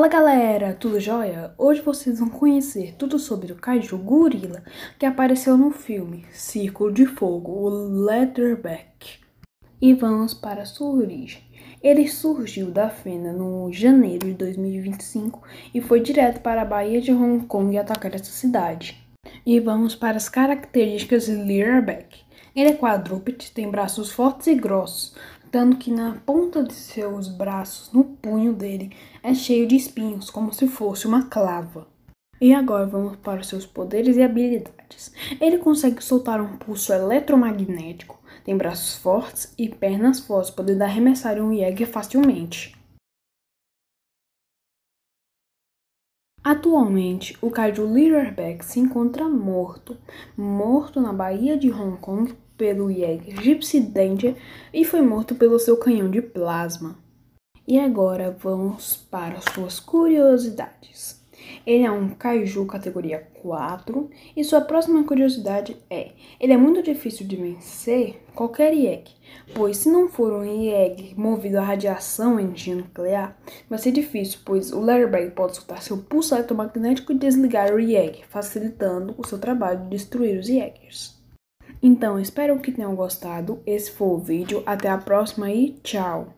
Fala galera, tudo jóia? Hoje vocês vão conhecer tudo sobre o Kaiju Gorila que apareceu no filme Círculo de Fogo, o Leatherback. E vamos para sua origem. Ele surgiu da Fena no janeiro de 2025 e foi direto para a Baía de Hong Kong atacar essa cidade. E vamos para as características de Leatherback. Ele é quadrúpede, tem braços fortes e grossos, tanto que na ponta de seus braços, no punho dele, é cheio de espinhos, como se fosse uma clava. E agora vamos para os seus poderes e habilidades. Ele consegue soltar um pulso eletromagnético, tem braços fortes e pernas fortes, podendo arremessar um Jäger facilmente. Atualmente, o Kaiju Leaderback se encontra morto, morto na Baía de Hong Kong pelo Jäger Gypsy Danger e foi morto pelo seu canhão de plasma. E agora vamos para suas curiosidades. Ele é um kaiju categoria 4 e sua próxima curiosidade é: ele é muito difícil de vencer qualquer IEG, pois se não for um IEG movido à radiação em energia nuclear, vai ser difícil, pois o Letterback pode soltar seu pulso eletromagnético e desligar o IEG, facilitando o seu trabalho de destruir os IEGs. Então, espero que tenham gostado. Esse foi o vídeo. Até a próxima e tchau!